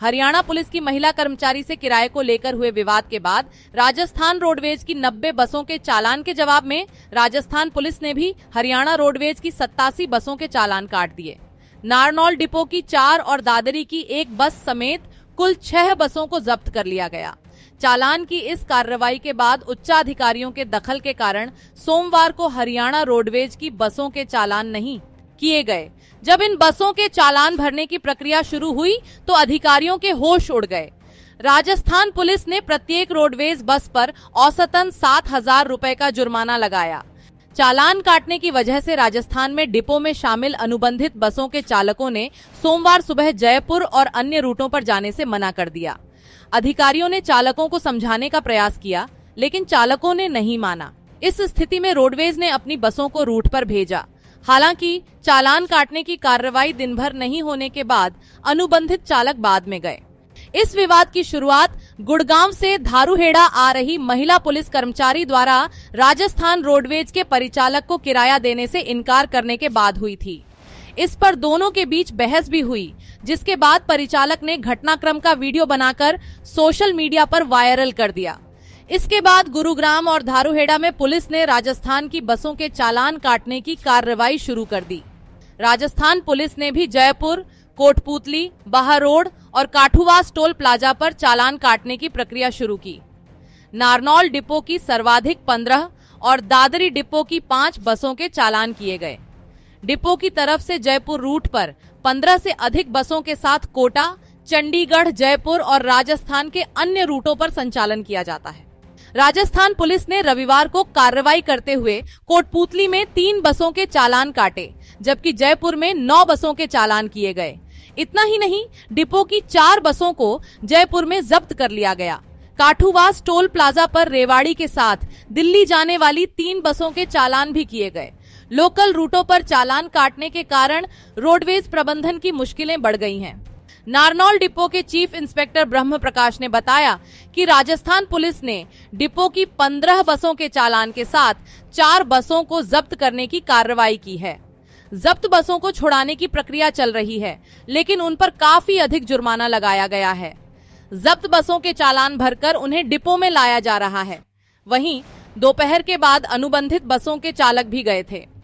Haryana police की महिला कर्मचारी से किराए को लेकर हुए विवाद के बाद राजस्थान रोडवेज की 90 बसों के चालान के जवाब में राजस्थान पुलिस ने भी हरियाणा रोडवेज की सत्तासी बसों के चालान काट दिए नारनौल डिपो की चार और दादरी की एक बस समेत कुल छह बसों को जब्त कर लिया गया चालान की इस कार्रवाई के बाद उच्चाधिकारियों के दखल के कारण सोमवार को हरियाणा रोडवेज की बसों के चालान नहीं किए गए जब इन बसों के चालान भरने की प्रक्रिया शुरू हुई तो अधिकारियों के होश उड़ गए राजस्थान पुलिस ने प्रत्येक रोडवेज बस पर औसतन सात हजार रूपए का जुर्माना लगाया चालान काटने की वजह से राजस्थान में डिपो में शामिल अनुबंधित बसों के चालकों ने सोमवार सुबह जयपुर और अन्य रूटों पर जाने से मना कर दिया अधिकारियों ने चालकों को समझाने का प्रयास किया लेकिन चालकों ने नहीं माना इस स्थिति में रोडवेज ने अपनी बसों को रूट पर भेजा हालांकि चालान काटने की कार्रवाई दिन भर नहीं होने के बाद अनुबंधित चालक बाद में गए इस विवाद की शुरुआत गुड़गांव से धारूहेड़ा आ रही महिला पुलिस कर्मचारी द्वारा राजस्थान रोडवेज के परिचालक को किराया देने से इनकार करने के बाद हुई थी इस पर दोनों के बीच बहस भी हुई जिसके बाद परिचालक ने घटनाक्रम का वीडियो बनाकर सोशल मीडिया पर वायरल कर दिया इसके बाद गुरुग्राम और धारूहेड़ा में पुलिस ने राजस्थान की बसों के चालान काटने की कार्रवाई शुरू कर दी राजस्थान पुलिस ने भी जयपुर कोटपुतली बहारोड और काठुवास टोल प्लाजा पर चालान काटने की प्रक्रिया शुरू की नारनौल डिपो की सर्वाधिक पंद्रह और दादरी डिपो की पांच बसों के चालान किए गए डिपो की तरफ से जयपुर रूट पर पंद्रह से अधिक बसों के साथ कोटा चंडीगढ़ जयपुर और राजस्थान के अन्य रूटों पर संचालन किया जाता है राजस्थान पुलिस ने रविवार को कार्रवाई करते हुए कोटपुतली में तीन बसों के चालान काटे जबकि जयपुर में नौ बसों के चालान किए गए इतना ही नहीं डिपो की चार बसों को जयपुर में जब्त कर लिया गया काठूवास टोल प्लाजा पर रेवाड़ी के साथ दिल्ली जाने वाली तीन बसों के चालान भी किए गए लोकल रूटों पर चालान काटने के कारण रोडवेज प्रबंधन की मुश्किलें बढ़ गई हैं। नारनौल डिपो के चीफ इंस्पेक्टर ब्रह्म प्रकाश ने बताया कि राजस्थान पुलिस ने डिपो की पंद्रह बसों के चालान के साथ चार बसों को जब्त करने की कार्रवाई की है जब्त बसों को छुड़ाने की प्रक्रिया चल रही है लेकिन उन पर काफी अधिक जुर्माना लगाया गया है जब्त बसों के चालान भरकर उन्हें डिपो में लाया जा रहा है वहीं दोपहर के बाद अनुबंधित बसों के चालक भी गए थे